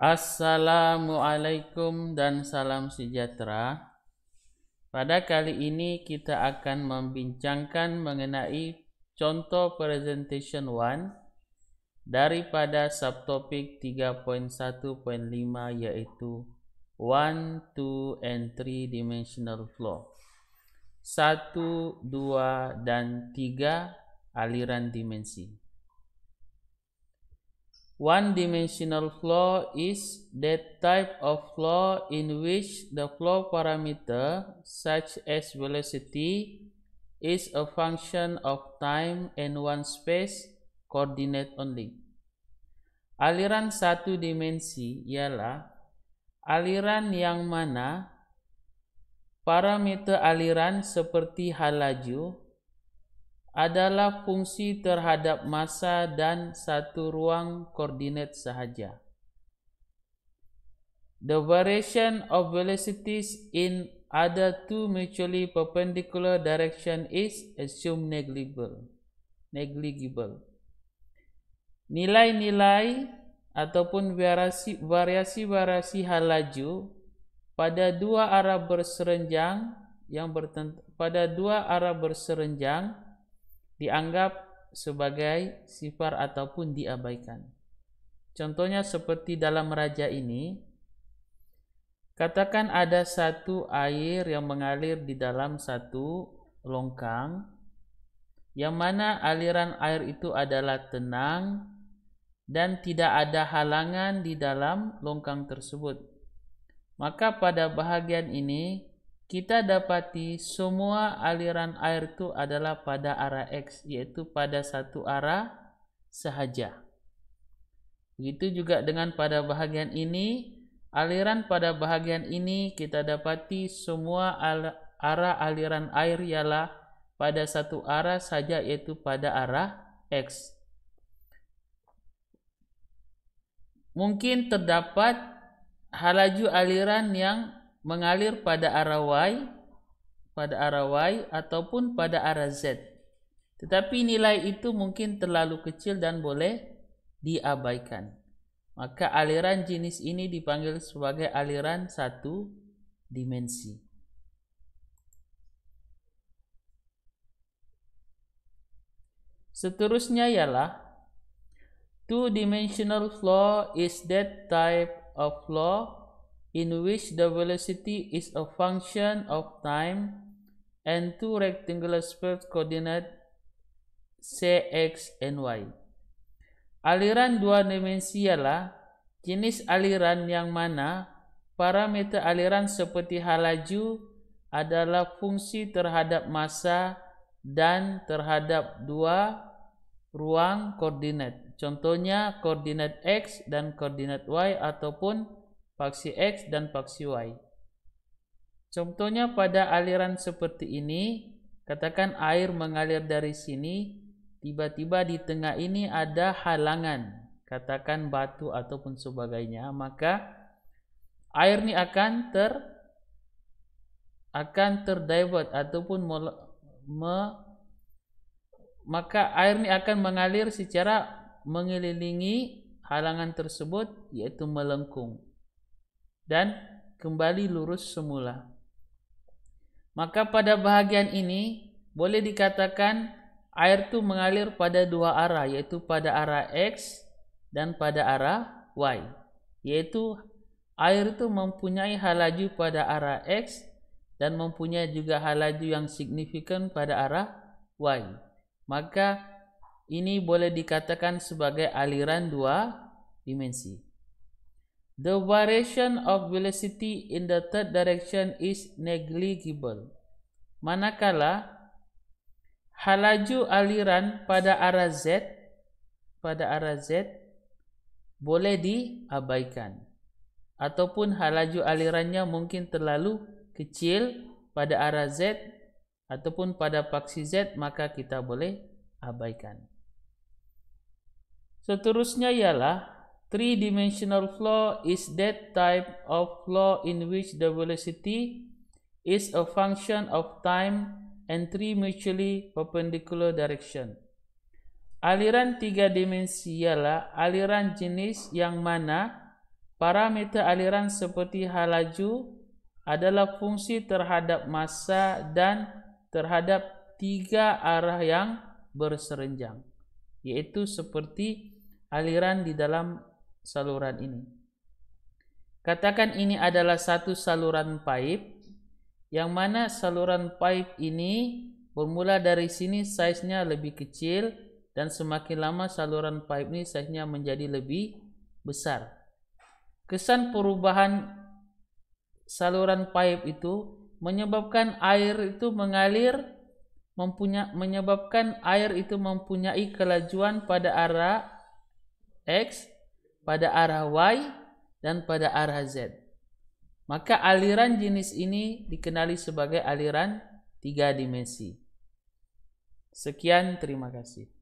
Assalamualaikum dan salam sejahtera. Pada kali ini kita akan membincangkan mengenai contoh presentation 1 daripada subtopik 3.1.5 iaitu 1, 2 and 3 dimensional flow. 1, 2 dan 3 aliran dimensi. One dimensional flow is that type of flow in which the flow parameter, such as velocity, is a function of time and one space coordinate only. Aliran satu dimensi ialah aliran yang mana parameter aliran seperti hal laju, adalah fungsi terhadap masa dan satu ruang koordinat sahaja. The variation of velocities in other two mutually perpendicular direction is assumed negligible. Negligible. Nilai-nilai ataupun variasi-variasi hal laju pada dua arah berserenjang yang bertent- pada dua arah berserenjang dianggap sebagai sifar ataupun diabaikan. Contohnya seperti dalam raja ini, katakan ada satu air yang mengalir di dalam satu longkang, yang mana aliran air itu adalah tenang dan tidak ada halangan di dalam longkang tersebut. Maka pada bahagian ini, kita dapati semua aliran air itu adalah pada arah X, yaitu pada satu arah sahaja. Begitu juga dengan pada bahagian ini, aliran pada bahagian ini kita dapati semua al arah aliran air ialah pada satu arah saja yaitu pada arah X. Mungkin terdapat halaju aliran yang mengalir pada arah Y pada arah Y ataupun pada arah Z tetapi nilai itu mungkin terlalu kecil dan boleh diabaikan maka aliran jenis ini dipanggil sebagai aliran satu dimensi Seterusnya ialah two dimensional flow is that type of flow in which the velocity is a function of time and two rectangular spherical coordinates CX and Y. Aliran dua dimensi ialah jenis aliran yang mana parameter aliran seperti hal laju adalah fungsi terhadap masa dan terhadap dua ruang koordinat. Contohnya koordinat X dan koordinat Y ataupun koordinat paksi X dan paksi Y. Contohnya pada aliran seperti ini, katakan air mengalir dari sini, tiba-tiba di tengah ini ada halangan, katakan batu ataupun sebagainya, maka air ini akan ter akan terdivert ataupun mole, me, maka air ini akan mengalir secara mengelilingi halangan tersebut yaitu melengkung dan kembali lurus semula. Maka pada bahagian ini boleh dikatakan air itu mengalir pada dua arah yaitu pada arah X dan pada arah Y. Yaitu air itu mempunyai halaju pada arah X dan mempunyai juga halaju yang signifikan pada arah Y. Maka ini boleh dikatakan sebagai aliran dua dimensi. The variation of velocity in the third direction is negligible. Manakala halaju aliran pada arah Z pada arah Z boleh diabaikan ataupun halaju alirannya mungkin terlalu kecil pada arah Z ataupun pada paksi Z maka kita boleh abaikan. Seterusnya ialah Three-dimensional flow is that type of flow in which the velocity is a function of time and three mutually perpendicular direction. Aliran tiga dimensi ialah aliran jenis yang mana parameter aliran seperti hal laju adalah fungsi terhadap masa dan terhadap tiga arah yang berserenjang, iaitu seperti aliran di dalam saluran ini. Katakan ini adalah satu saluran pipe yang mana saluran pipe ini bermula dari sini size-nya lebih kecil dan semakin lama saluran pipe ini size-nya menjadi lebih besar. Kesan perubahan saluran pipe itu menyebabkan air itu mengalir mempunyai menyebabkan air itu mempunyai kelajuan pada arah x pada arah Y dan pada arah Z. Maka aliran jenis ini dikenali sebagai aliran tiga dimensi. Sekian, terima kasih.